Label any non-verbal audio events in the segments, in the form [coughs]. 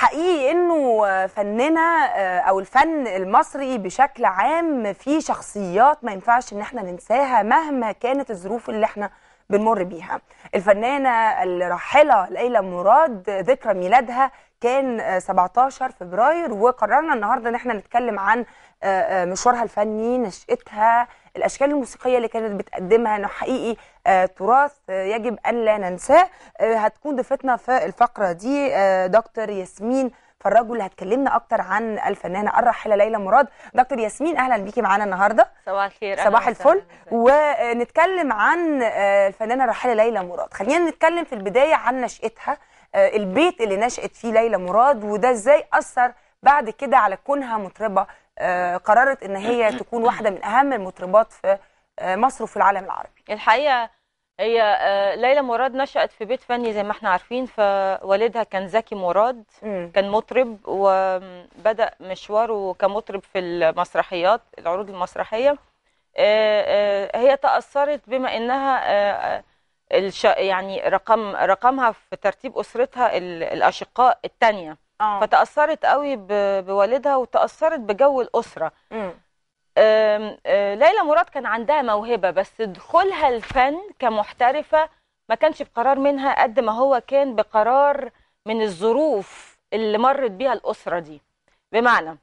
حقيقي انه فننا آه، او الفن المصري بشكل عام فيه شخصيات ما ينفعش ان احنا ننساها مهما كانت الظروف اللي احنا بنمر بيها الفنانة الراحلة ليلى مراد ذكرى ميلادها كان 17 آه، فبراير وقررنا النهاردة ان احنا نتكلم عن آه، مشوارها الفني نشأتها الاشكال الموسيقيه اللي كانت بتقدمها انه حقيقي آه، تراث آه، يجب ان لا ننساه آه، هتكون ضيفتنا في الفقره دي دكتور ياسمين فالرجل اللي هتكلمنا اكتر عن الفنانه الراحله ليلى مراد دكتور ياسمين اهلا بيكي معانا النهارده صباح الخير صباح الفل ونتكلم عن الفنانه الراحله ليلى مراد خلينا نتكلم في البدايه عن نشاتها البيت اللي نشات فيه ليلى مراد وده ازاي اثر بعد كده على كونها مطربه آه، قررت ان هي [clears throat] تكون واحده من اهم المطربات في آه، مصر وفي العالم العربي الحقيقه هي آه، ليلى مراد نشأت في بيت فني زي ما احنا عارفين فوالدها كان زكي مراد كان مطرب وبدأ مشواره كمطرب في المسرحيات العروض المسرحية هي تأثرت بما انها يعني رقم رقمها في ترتيب أسرتها الأشقاء الثانية أوه. فتاثرت قوي بوالدها وتاثرت بجو الاسره آم آم ليلى مراد كان عندها موهبه بس دخولها الفن كمحترفه ما كانش بقرار منها قد ما هو كان بقرار من الظروف اللي مرت بيها الاسره دي بمعنى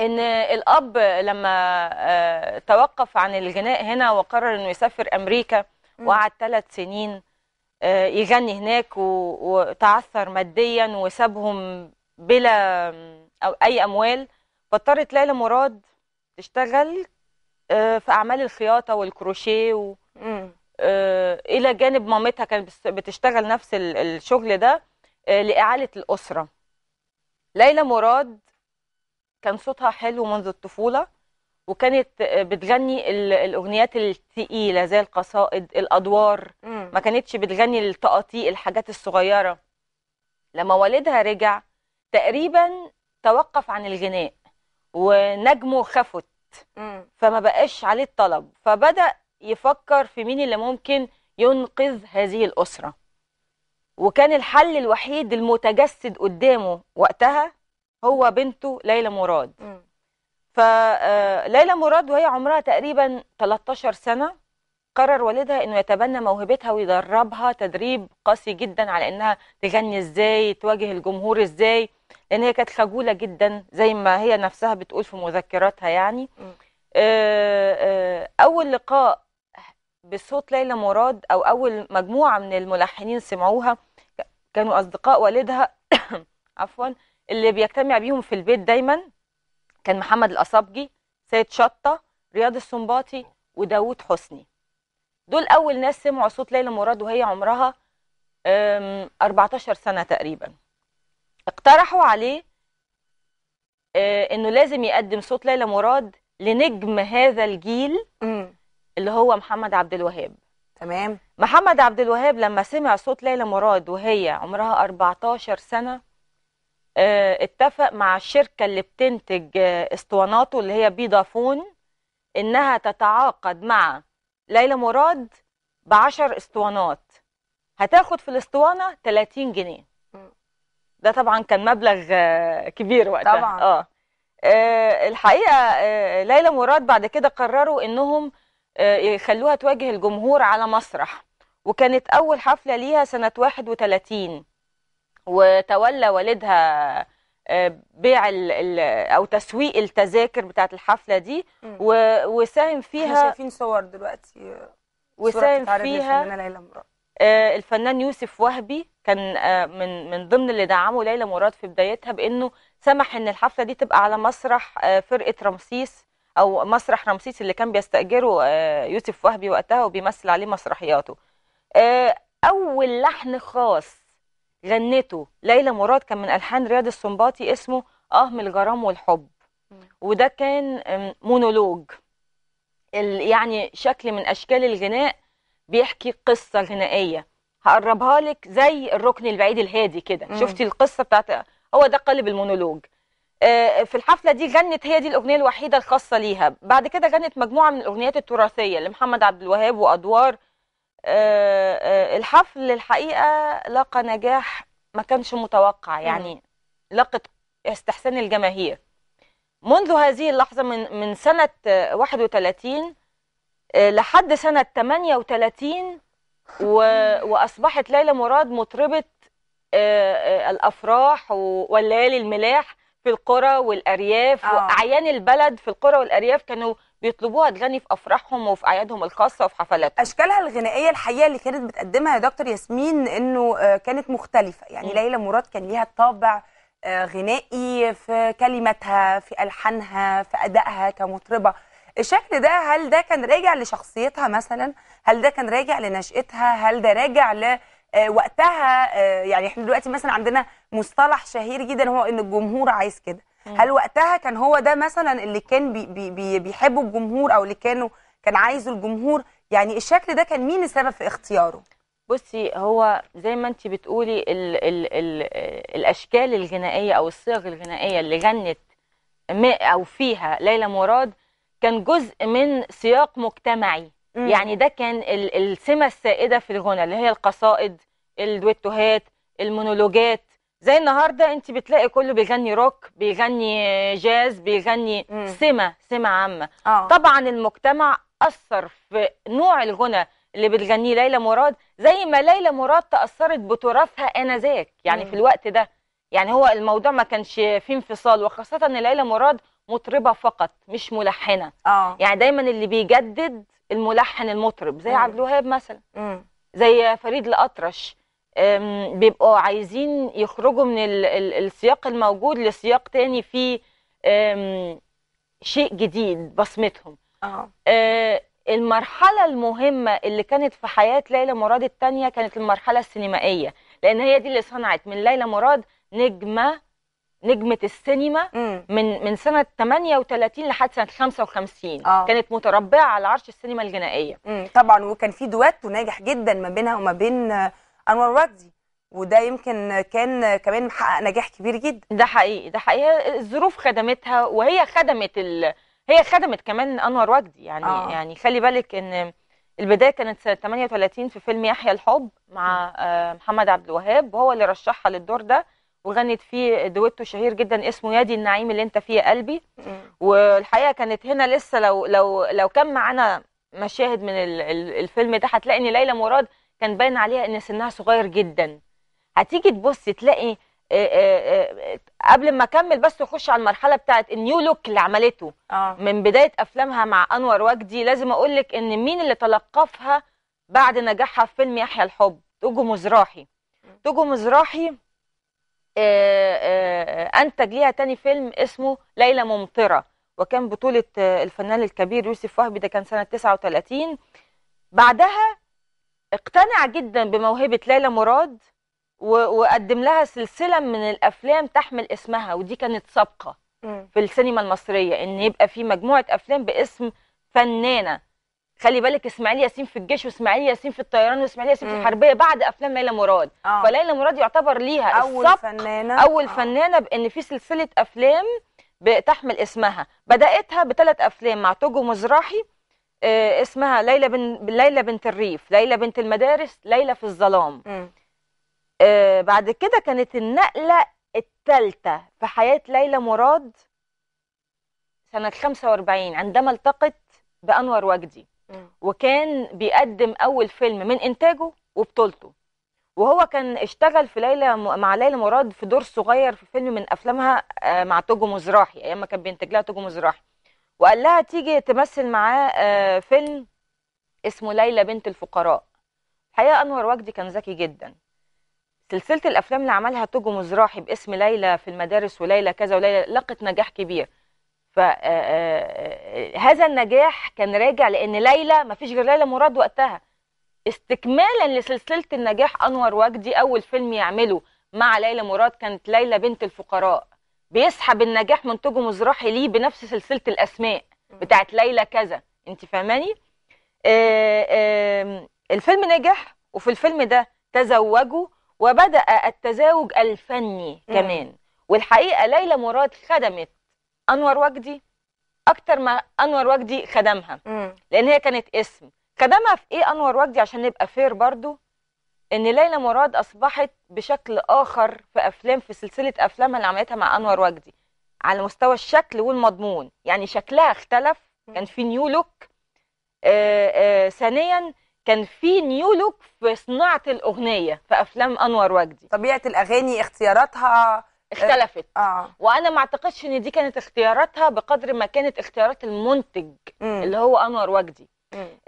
ان الاب لما توقف عن الغناء هنا وقرر انه يسافر امريكا وقعد ثلاث سنين آه، يغني هناك وتعثر ماديا وسابهم بلا آه، أو أي أموال فاضطرت ليلى مراد تشتغل آه، في أعمال الخياطة والكروشيه و... إلى جانب مامتها كانت بتشتغل نفس الشغل ده لإعالة الأسرة ليلى مراد كان صوتها حلو منذ الطفولة وكانت آه، بتغني الاغنيات الثقيله زي القصائد الادوار ما كانتش بتغني التقاطيق الحاجات الصغيره لما والدها رجع تقريبا توقف عن الغناء ونجمه خفت فما بقاش عليه الطلب فبدا يفكر في مين اللي ممكن ينقذ هذه الاسره وكان الحل الوحيد المتجسد قدامه وقتها هو بنته ليلى مراد فليلى آه، مراد وهي عمرها تقريبا 13 سنة قرر والدها انه يتبنى موهبتها ويدربها تدريب قاسي جدا على انها تغني ازاي تواجه الجمهور ازاي لان هي كانت خجولة جدا زي ما هي نفسها بتقول في مذكراتها يعني آه، آه، اول لقاء بصوت ليلى مراد او اول مجموعة من الملحنين سمعوها كانوا اصدقاء والدها [coughs] عفوا اللي بيجتمع بيهم في البيت دايما كان محمد الأصابجي سيد شطة رياض السنباطي وداوود حسني دول أول ناس سمعوا صوت ليلى مراد وهي عمرها 14 سنة تقريبا اقترحوا عليه آه، انه لازم يقدم صوت ليلى مراد لنجم هذا الجيل اللي هو محمد عبد الوهاب تمام محمد عبد الوهاب لما سمع صوت ليلى مراد وهي عمرها 14 سنه آه، اتفق مع الشركة اللي بتنتج آه، اسطواناته اللي هي بيضافون انها تتعاقد مع ليلى مراد 10 اسطوانات هتاخد في الاسطوانة 30 جنيه ده طبعا كان مبلغ آه، كبير وقتها طبعا اه, الحقيقة ليلى مراد بعد كده قرروا انهم يخلوها تواجه الجمهور على مسرح وكانت اول حفلة ليها سنة 31 وتولى والدها آه، بيع او تسويق التذاكر بتاعه الحفله دي وساهم فيها شايفين صور دلوقتي آه، وساهم فيها آه، الفنان يوسف وهبي كان من من ضمن اللي دعمه ليلى مراد في بدايتها بانه سمح ان الحفله دي تبقى على مسرح فرقه رمسيس او مسرح رمسيس اللي كان بيستاجره يوسف وهبي وقتها وبيمثل عليه مسرحياته اول لحن خاص غنته ليلى مراد كان من الحان رياض السنباطي اسمه اه من الغرام والحب وده كان مونولوج يعني شكل من اشكال الغناء بيحكي قصه غنائيه هقربها لك زي الركن البعيد الهادي كده شفتي القصه بتاعت هو ده قالب المونولوج آه، في الحفله دي غنت هي دي الاغنيه الوحيده الخاصه ليها بعد كده غنت مجموعه من الاغنيات التراثيه لمحمد عبد الوهاب وادوار آه، آه، الحفل الحقيقه لقى نجاح ما كانش متوقع يعني لقت استحسان الجماهير منذ هذه اللحظه من من سنه 31 آه، لحد سنه 38 واصبحت ليلى مراد مطربه الافراح والليالي الملاح في القرى والارياف آه. واعيان البلد في القرى والارياف كانوا بيطلبوها تغني في افراحهم وفي اعيادهم الخاصه وفي حفلاتهم اشكالها الغنائيه الحقيقه اللي كانت بتقدمها يا دكتور ياسمين انه آه، كانت مختلفه يعني ليلى مراد كان ليها طابع آه، غنائي في كلماتها في الحانها في ادائها كمطربه الشكل ده هل ده كان راجع لشخصيتها مثلا هل ده كان راجع لنشأتها هل ده راجع لوقتها آه، يعني احنا دلوقتي مثلا عندنا مصطلح شهير جدا هو ان الجمهور عايز كده هل وقتها كان هو ده مثلا اللي كان بي بي بي بيحبه الجمهور او اللي كانوا كان عايزه الجمهور يعني الشكل ده كان مين السبب في اختياره بصي هو زي ما انت بتقولي الـ الـ الـ الاشكال الغنائيه او الصيغ الغنائيه اللي غنت او فيها ليلى مراد كان جزء من سياق مجتمعي مم. يعني ده كان السمه السائده في الغنى اللي هي القصائد الدويتوهات المونولوجات زي النهارده انت بتلاقي كله بيغني روك بيغني جاز بيغني سمه سمه عامه أوه. طبعا المجتمع اثر في نوع الغنى اللي بتغنيه ليلى مراد زي ما ليلى مراد تاثرت بتراثها انذاك يعني مم. في الوقت ده يعني هو الموضوع ما كانش فيه انفصال وخاصه ان ليلى مراد مطربه فقط مش ملحنه أوه. يعني دايما اللي بيجدد الملحن المطرب زي عبد الوهاب مثلا مم. زي فريد الاطرش بيبقوا عايزين يخرجوا من السياق الموجود لسياق تاني فيه شيء جديد بصمتهم آه. آه. المرحلة المهمة اللي كانت في حياة ليلى مراد الثانية كانت المرحلة السينمائية لأن هي دي اللي صنعت من ليلى مراد نجمة نجمة السينما من من سنة 38 لحد سنة 55 آه. كانت متربعة على عرش السينما الجنائية مم. طبعا وكان في دوات ناجح جدا ما بينها وما بين انور وجدي وده يمكن كان كمان محقق نجاح كبير جدا ده حقيقي ده حقيقي الظروف خدمتها وهي خدمت ال... هي خدمت كمان انور وجدي يعني آه. يعني خلي بالك ان البدايه كانت سنه 38 في فيلم يحيى الحب مع آه، محمد عبد الوهاب وهو اللي رشحها للدور ده وغنت فيه دويتو شهير جدا اسمه يادي النعيم اللي انت فيه قلبي والحقيقه كانت هنا لسه لو لو لو كان معانا مشاهد من الفيلم ده هتلاقي ان ليلى مراد كان باين عليها ان سنها صغير جدا هتيجي تبص تلاقي آه، آه، آه، قبل ما اكمل بس اخش على المرحله بتاعت النيو لوك اللي عملته آه. من بدايه افلامها مع انور وجدي لازم اقول لك ان مين اللي تلقفها بعد نجاحها في فيلم يحيى الحب توجو مزراحي توجو مزراحي انتج ليها تاني فيلم اسمه ليلى ممطره وكان بطوله الفنان الكبير يوسف وهبي ده كان سنه 39 بعدها اقتنع جدا بموهبه ليلى مراد وقدم لها سلسله من الافلام تحمل اسمها ودي كانت سابقه في السينما المصريه ان يبقى في مجموعه افلام باسم فنانه خلي بالك اسماعيل ياسين في الجيش واسماعيل ياسين في الطيران واسماعيل ياسين في الحربيه بعد افلام ليلى مراد آه. فليلى مراد يعتبر ليها اول فنانه اول آه. فنانه بان في سلسله افلام بتحمل اسمها بداتها بثلاث افلام مع توجو مزراحي آه، اسمها ليلى بن ليلى بنت الريف ليلى بنت المدارس ليلى في الظلام آه، بعد كده كانت النقله الثالثه في حياه ليلى مراد سنه 45 عندما التقت بانور وجدي وكان بيقدم اول فيلم من انتاجه وبطولته وهو كان اشتغل في ليلى مع ليلى مراد في دور صغير في فيلم من افلامها آه، مع توجو مزراحي ايام ما كان بينتج لها توجو مزراحي وقال لها تيجي تمثل معاه آه، فيلم اسمه ليلى بنت الفقراء الحقيقه انور وجدي كان ذكي جدا سلسله الافلام اللي عملها توجو مزراحي باسم ليلى في المدارس وليلى كذا وليلى لقت نجاح كبير فهذا آه، آه، النجاح كان راجع لان ليلى ما فيش غير ليلى مراد وقتها استكمالا لسلسله النجاح انور وجدي اول فيلم يعمله مع ليلى مراد كانت ليلى بنت الفقراء بيسحب النجاح منتجه مزرعي ليه بنفس سلسله الاسماء بتاعت ليلى كذا انت فاهماني آه، آه، الفيلم نجح وفي الفيلم ده تزوجوا وبدا التزاوج الفني كمان والحقيقه ليلى مراد خدمت انور وجدي اكتر ما انور وجدي خدمها لان هي كانت اسم خدمها في ايه انور وجدي عشان نبقى فير برضو ان ليلى مراد اصبحت بشكل اخر في افلام في سلسله افلامها اللي عملتها مع انور وجدي على مستوى الشكل والمضمون يعني شكلها اختلف كان في نيو لوك آه، آه، ثانيا كان في نيو لوك في صناعه الاغنيه في افلام انور وجدي طبيعه الاغاني اختياراتها آه، اختلفت آه. وانا ما اعتقدش ان دي كانت اختياراتها بقدر ما كانت اختيارات المنتج م. اللي هو انور وجدي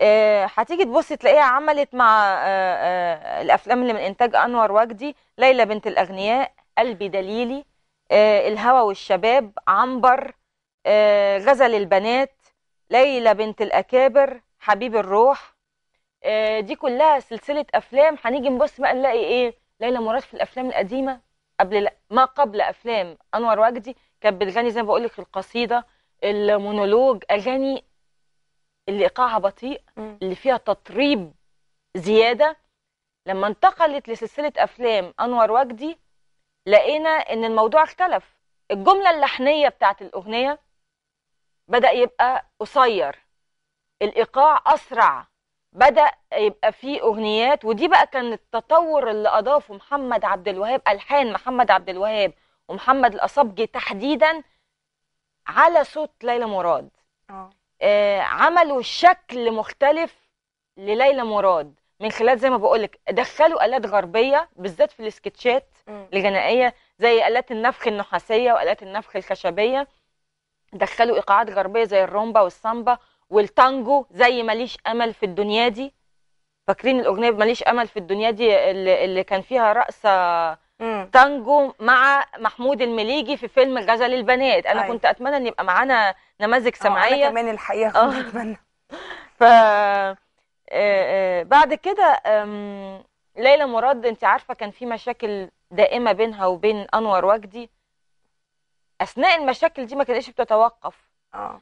آه، هتيجي تبص تلاقيها عملت مع آه، آه، الافلام اللي من انتاج انور وجدي ليلى بنت الاغنياء قلبي دليلي الهوى والشباب عنبر غزل البنات ليلى بنت الاكابر حبيب الروح دي كلها سلسله افلام هنيجي نبص بقى نلاقي ايه ليلى مراد في الافلام القديمه قبل ما قبل افلام انور وجدي كانت بتغني زي ما بقول لك القصيده المونولوج اغاني اللي ايقاعها بطيء اللي فيها تطريب زياده لما انتقلت لسلسله افلام انور وجدي لقينا ان الموضوع اختلف الجمله اللحنيه بتاعت الاغنيه بدا يبقى قصير الايقاع اسرع بدا يبقى فيه اغنيات ودي بقى كان التطور اللي اضافه محمد عبد الوهاب الحان محمد عبد الوهاب ومحمد الاصبجي تحديدا على صوت ليلى مراد أوه. آه، عملوا شكل مختلف لليلى مراد من خلال زي ما بقولك دخلوا آلات غربية بالذات في السكتشات الغنائية زي آلات النفخ النحاسية وآلات النفخ الخشبية دخلوا إيقاعات غربية زي الرومبا والسامبا والتانجو زي ماليش أمل في الدنيا دي فاكرين الأغنية ماليش أمل في الدنيا دي اللي, اللي كان فيها رقصة تانجو مع محمود المليجي في فيلم غزل البنات انا أيوة. كنت اتمنى ان يبقى معانا نماذج آه، سمعيه انا كمان الحقيقه كنت آه. اتمنى [laughs] ف آه، بعد كده ليلى مراد انت عارفه كان في مشاكل دائمه بينها وبين انور وجدي اثناء المشاكل دي ما كانتش بتتوقف اه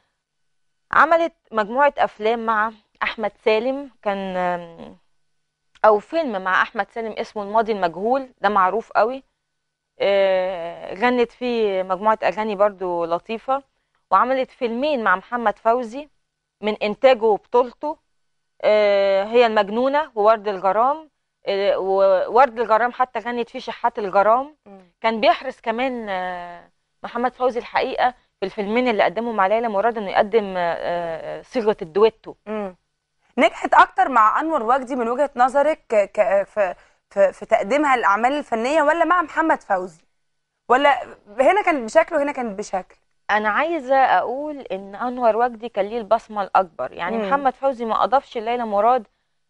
عملت مجموعه افلام مع احمد سالم كان او فيلم مع احمد سالم اسمه الماضي المجهول ده معروف قوي آه، غنت فيه مجموعة أغاني برضو لطيفة وعملت فيلمين مع محمد فوزي من إنتاجه وبطولته آه، هي المجنونة وورد الجرام آه، وورد الجرام حتى غنت فيه شحات الجرام كان بيحرص كمان محمد فوزي الحقيقة في الفيلمين اللي قدمهم مع ليلى مراد إنه يقدم صيغة الدويتو نجحت أكتر مع أنور وجدي من وجهة نظرك في في, في تقديمها للاعمال الفنيه ولا مع محمد فوزي ولا هنا كان بشكل وهنا كان بشكل انا عايزه اقول ان انور وجدي كان ليه البصمه الاكبر يعني مم. محمد فوزي ما اضافش ليلى مراد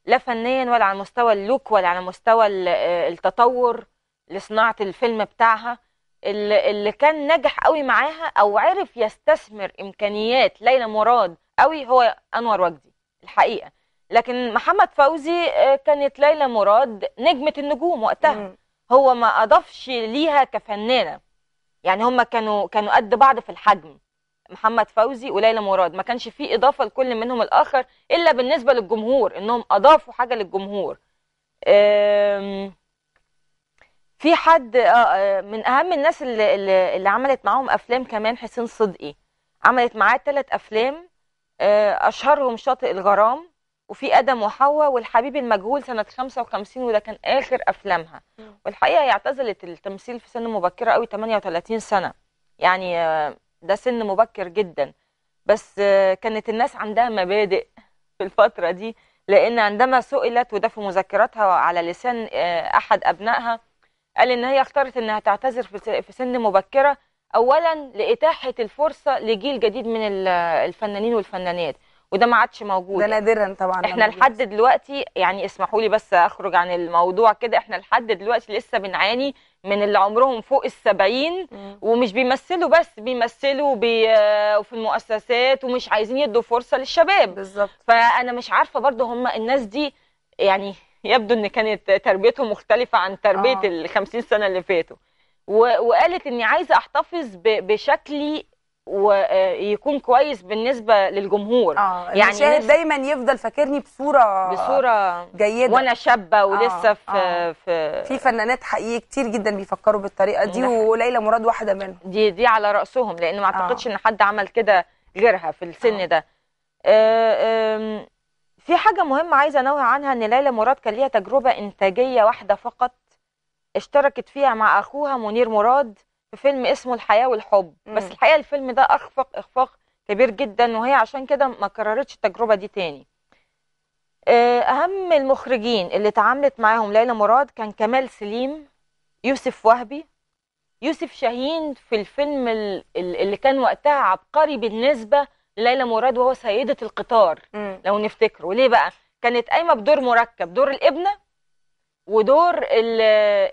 لا فنيا ولا على مستوى اللوك ولا على مستوى آه، التطور لصناعه الفيلم بتاعها اللي كان نجح قوي معاها او عرف يستثمر امكانيات ليلى مراد قوي هو انور وجدي الحقيقه لكن محمد فوزي آه، كانت ليلى مراد نجمه النجوم وقتها مم. هو ما اضافش ليها كفنانه يعني هما كانوا كانوا قد بعض في الحجم محمد فوزي وليلى مراد ما كانش فيه اضافه لكل منهم الاخر الا بالنسبه للجمهور انهم اضافوا حاجه للجمهور في حد آه، آه، من اهم الناس اللي, اللي عملت معاهم افلام كمان حسين صدقي عملت معاه ثلاث افلام اشهرهم شاطئ الغرام وفي ادم وحواء والحبيب المجهول سنه 55 وده كان اخر افلامها والحقيقه هي اعتزلت التمثيل في سن مبكره قوي 38 سنه يعني آه، ده سن مبكر جدا بس آه، كانت الناس عندها مبادئ في الفتره دي لان عندما سئلت وده في مذكراتها على لسان آه، احد ابنائها قال ان هي اختارت انها تعتذر في سن مبكره اولا لاتاحه الفرصه لجيل جديد من الفنانين والفنانات وده ما عادش موجود ده نادرا طبعا احنا لحد دلوقتي يعني اسمحوا لي بس اخرج عن الموضوع كده احنا لحد دلوقتي لسه بنعاني من اللي عمرهم فوق السبعين ومش بيمثلوا بس بيمثلوا بي آه، في المؤسسات ومش عايزين يدوا فرصه للشباب بالظبط فانا مش عارفه برضه هم الناس دي يعني يبدو ان كانت تربيتهم مختلفه عن تربيه آه. ال 50 سنه اللي فاتوا وقالت اني عايزه احتفظ بشكلي ويكون كويس بالنسبه للجمهور آه. يعني المشاهد دايما يفضل فاكرني بصوره بصوره جيده وانا شابه آه، ولسه آه. في آه. في في فنانات حقيقي كتير جدا بيفكروا بالطريقه دي وليلى مراد واحده منهم دي دي على راسهم لان ما آه. اعتقدش آه. ان حد عمل كده غيرها في السن آه. ده آه في حاجه مهمه عايزه انوه عنها ان ليلى مراد كان ليها تجربه انتاجيه واحده فقط اشتركت فيها مع اخوها منير مراد في فيلم اسمه الحياه والحب مم. بس الحقيقه الفيلم ده اخفق اخفاق كبير جدا وهي عشان كده ما كررتش التجربه دي تاني آه، اهم المخرجين اللي اتعاملت معاهم ليلى مراد كان كمال سليم يوسف وهبي يوسف شاهين في الفيلم اللي كان وقتها عبقري بالنسبه ليلى مراد وهو سيده القطار مم. لو نفتكره ليه بقى كانت قايمه بدور مركب دور الابنه ودور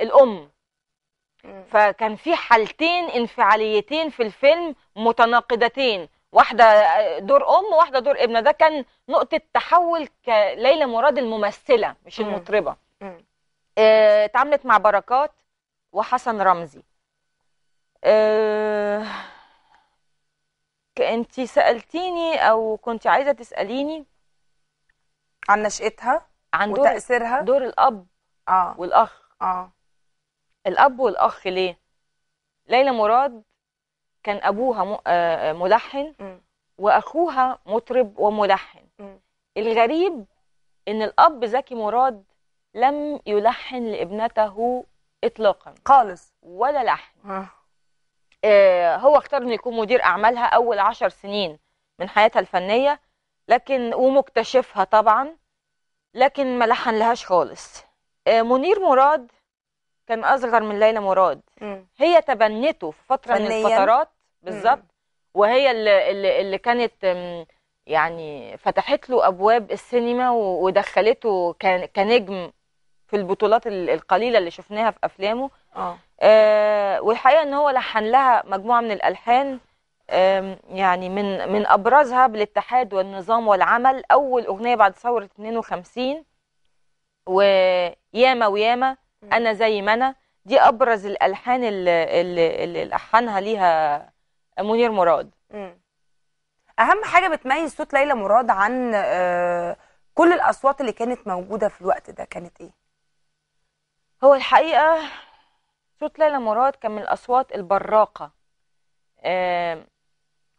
الام فكان في حالتين انفعاليتين في الفيلم متناقضتين واحده دور ام وواحده دور ابنه ده كان نقطه تحول كليلى مراد الممثله مش المطربه آه، اتعاملت مع بركات وحسن رمزي اه انت سالتيني او كنت عايزه تساليني عن نشأتها عن دور وتأثيرها دور الاب اه والاخ اه الاب والاخ ليه ليلى مراد كان ابوها آه، آه، ملحن واخوها مطرب وملحن الغريب ان الاب زكي مراد لم يلحن لابنته اطلاقا خالص ولا لحن آه، هو اختار انه يكون مدير اعمالها اول عشر سنين من حياتها الفنيه لكن ومكتشفها طبعا لكن ما لحن لهاش خالص منير مراد كان اصغر من ليلى مراد مم. هي تبنته في فتره من الفترات بالظبط وهي اللي, اللي, اللي كانت يعني فتحت له ابواب السينما ودخلته كنجم في البطولات القليله اللي شفناها في افلامه اه, آه والحقيقه ان هو لحن لها مجموعه من الالحان يعني من من ابرزها بالاتحاد والنظام والعمل اول اغنيه بعد ثوره 52 وياما وياما انا زي ما انا دي ابرز الالحان اللي, اللي, اللي الحنها ليها منير مراد اهم حاجه بتميز صوت ليلى مراد عن آه، كل الاصوات اللي كانت موجوده في الوقت ده كانت ايه هو الحقيقه صوت ليلى مراد كان من الاصوات البراقه آه،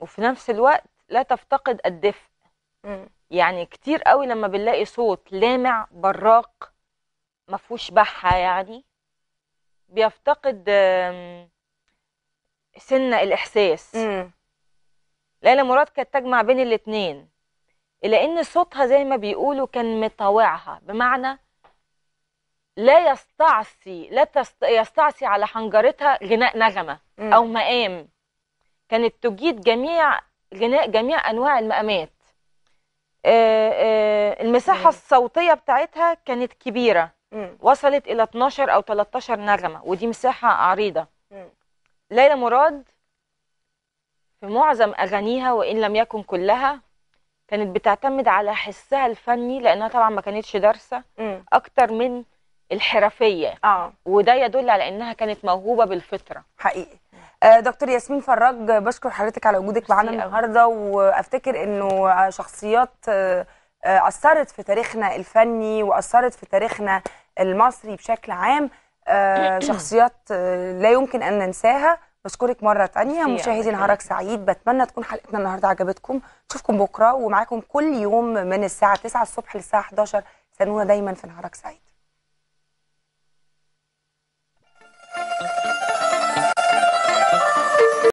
وفي نفس الوقت لا تفتقد الدفء يعني كتير قوي لما بنلاقي صوت لامع براق ما فيهوش بحه يعني بيفتقد سنة الإحساس مم. ليلى مراد كانت تجمع بين الاثنين إلى إن صوتها زي ما بيقولوا كان مطاوعها بمعنى لا يستعصي لا تست... يستعصي على حنجرتها غناء نغمة مم. أو مقام كانت تجيد جميع غناء جميع أنواع المقامات آآ آه، آآ آه، المساحة مم. الصوتية بتاعتها كانت كبيرة وصلت الى 12 او 13 نغمه ودي مساحه عريضه ليلى مراد في معظم اغانيها وان لم يكن كلها كانت بتعتمد على حسها الفني لانها طبعا ما كانتش دارسه اكتر من الحرفيه آه. وده يدل على انها كانت موهوبه بالفطره حقيقي آه، دكتور ياسمين فراج بشكر حضرتك على وجودك معانا النهارده وافتكر انه شخصيات آه آه، اثرت في تاريخنا الفني واثرت في تاريخنا المصري بشكل عام آه، [clears throat] شخصيات آه، لا يمكن ان ننساها بشكرك مره ثانيه مشاهدي نهارك سعيد بتمنى تكون حلقتنا النهارده عجبتكم نشوفكم بكره ومعاكم كل يوم من الساعه 9 الصبح للساعه 11 استنونا دايما في نهارك سعيد